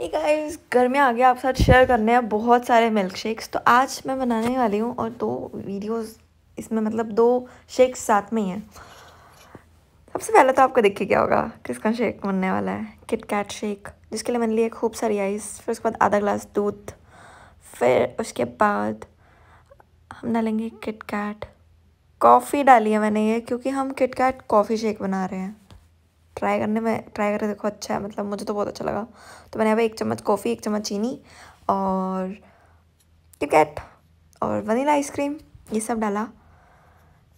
hey guys घर में गया आप साथ शेयर करने हैं बहुत सारे मिल्क शेक्स तो आज मैं बनाने वाली हूँ और दो वीडियोस इसमें मतलब दो शेक्स साथ में ही हैं सबसे पहले तो आपको देखिए क्या होगा किसका शेक बनने वाला है किटकैट शेक जिसके लिए मैंने लिए खूब सारी आइस फिर उसके बाद आधा ग्लास दूध फिर उसके बाद हम डालेंगे किटकैट कॉफ़ी डाली है मैंने ये क्योंकि हम किटकैट कॉफ़ी शेक बना रहे हैं ट्राई करने में ट्राई करके देखो अच्छा है मतलब मुझे तो बहुत अच्छा लगा तो मैंने यहाँ पर एक चम्मच कॉफ़ी एक चम्मच चीनी और किटकैट और वनीला आइसक्रीम ये सब डाला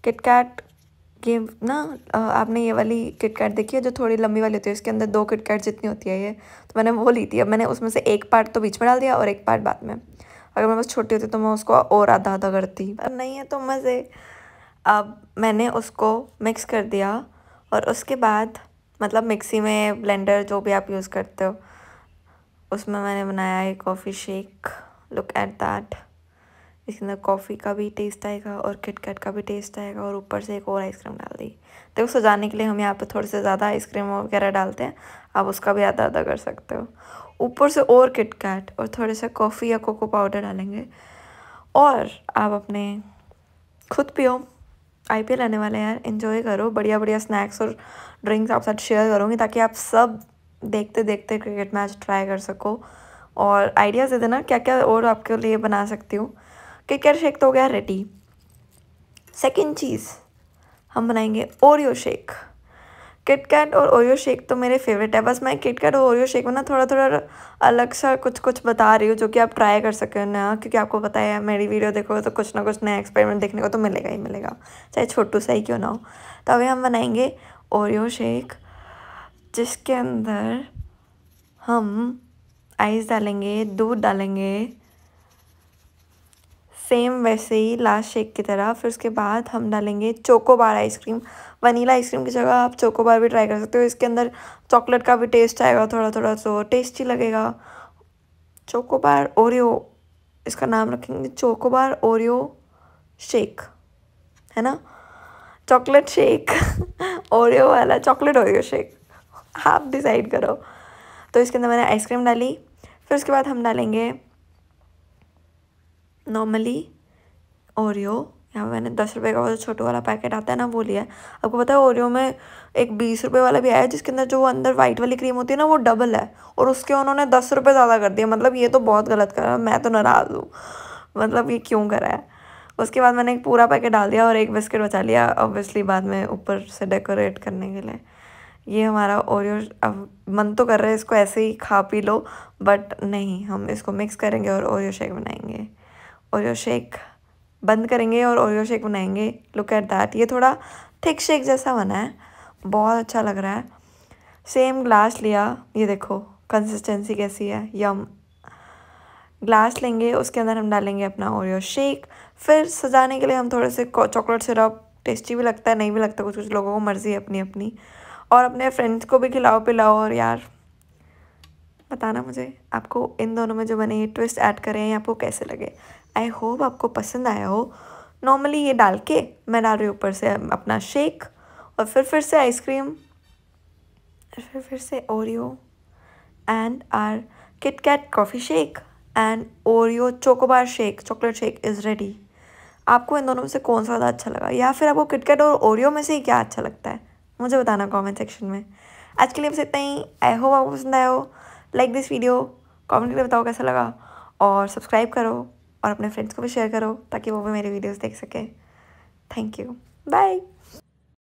किटकैट ये ना आपने ये वाली किटकैट देखी है जो थोड़ी लंबी वाली होती है उसके अंदर दो किटकैट जितनी होती है ये तो मैंने वो ली थी अब मैंने उसमें से एक पार्ट तो बीच में डाल दिया और एक पार्ट बाद में अगर मैं बस छोटी होती तो मैं उसको और आधा आधा करती अब नहीं है तो मज़े अब मैंने उसको मिक्स कर दिया और उसके बाद मतलब मिक्सी में ब्लेंडर जो भी आप यूज़ करते हो उसमें मैंने बनाया है coffee shake look at that इसके अंदर कॉफ़ी का भी टेस्ट आएगा और किटकैट का भी टेस्ट आएगा और ऊपर से एक और आइसक्रीम डाल दी देखो सजाने के लिए हम यहाँ पे थोड़े से ज़्यादा आइसक्रीम वगैरह डालते हैं आप उसका भी आधा आधा कर सकते हो ऊपर से और किटकैट और थोड़े से कॉफ़ी या कोको पाउडर डालेंगे और आप अपने खुद पियो आई पी आने वाले यार इन्जॉय करो बढ़िया बढ़िया स्नैक्स और ड्रिंक्स आपके साथ शेयर करूँगी ताकि आप सब देखते देखते क्रिकेट मैच ट्राई कर सको और आइडियाज़ दे देना क्या क्या और आपके लिए बना सकती हूँ क्रिकेट शेक तो हो गया रेडी सेकेंड चीज़ हम बनाएंगे ओरियो शेक किटकैट और ओरियो शेक तो मेरे फेवरेट है बस मैं किटकैट और ओरियो शेक में ना थोड़ा थोड़ा अलग सा कुछ कुछ बता रही हूँ जो कि आप ट्राई कर सके ना क्योंकि आपको पता है मेरी वीडियो देखोगे तो कुछ ना कुछ नया एक्सपेरिमेंट देखने को तो मिलेगा ही मिलेगा चाहे छोटू सा ही क्यों ना हो तो अभी हम बनाएंगे ओरियो शेक जिसके अंदर हम आइस डालेंगे दूध डालेंगे सेम वैसे ही लास्ट शेक की तरह फिर उसके बाद हम डालेंगे चोकोबार आइसक्रीम वनीला आइसक्रीम की जगह आप चोकोबार भी ट्राई कर सकते हो इसके अंदर चॉकलेट का भी टेस्ट आएगा थोड़ा थोड़ा सो टेस्टी लगेगा चोकोबार ओरियो इसका नाम रखेंगे चोकोबार ओरियो शेक है ना चॉकलेट शेक ओरियो वाला चॉकलेट ओरियो शेक आप डिसाइड करो तो इसके अंदर मैंने आइसक्रीम डाली फिर उसके बाद हम डालेंगे नॉर्मली ओरियो यहाँ मैंने दस रुपये का वो जो वाला पैकेट आता है ना वो लिया आपको पता है ओरियो में एक बीस रुपये वाला भी आया जिसके अंदर जो अंदर वाइट वाली क्रीम होती है ना वो डबल है और उसके उन्होंने दस रुपये ज़्यादा कर दिया मतलब ये तो बहुत गलत करा मैं तो नाराज़ हूँ मतलब ये क्यों करा है उसके बाद मैंने एक पूरा पैकेट डाल दिया और एक बिस्किट बचा लिया ऑब्वियसली बाद में ऊपर से डेकोरेट करने के लिए ये हमारा ओरियो अब मन तो कर रहा है इसको ऐसे ही खा पी लो बट नहीं हम इसको मिक्स करेंगे और ओरियो शेक बनाएंगे ओरियो शेक बंद करेंगे और ओरियो शेक बनाएंगे लुक एट दैट ये थोड़ा थिक शेक जैसा बना है बहुत अच्छा लग रहा है सेम ग्लास लिया ये देखो कंसिस्टेंसी कैसी है यम ग्लास लेंगे उसके अंदर हम डालेंगे अपना ओरियो शेक फिर सजाने के लिए हम थोड़े से चॉकलेट सिरप टेस्टी भी लगता है नहीं भी लगता कुछ कुछ लोगों को मर्ज़ी अपनी अपनी और अपने फ्रेंड्स को भी खिलाओ पिलाओ और यार बताना मुझे आपको इन दोनों में जो मैंने ये ट्विस्ट ऐड करे हैं आपको कैसे लगे आई होप आपको पसंद आया हो नॉर्मली ये डाल के मैं डाल रही हूँ ऊपर से अपना शेक और फिर फिर से आइसक्रीम फिर फिर से Oreo and or KitKat coffee shake and Oreo Chocobar shake chocolate shake is ready आपको इन दोनों में से कौन सा ज़्यादा अच्छा लगा या फिर आपको किटकेट और ओरियो में से ही क्या अच्छा लगता है मुझे बताना कमेंट सेक्शन में आज के लिए बस इतना ही आई होप आपको पसंद आया हो लाइक दिस वीडियो कमेंट करके बताओ कैसा लगा और सब्सक्राइब करो और अपने फ्रेंड्स को भी शेयर करो ताकि वो भी मेरे वीडियोज़ देख सकें थैंक यू बाय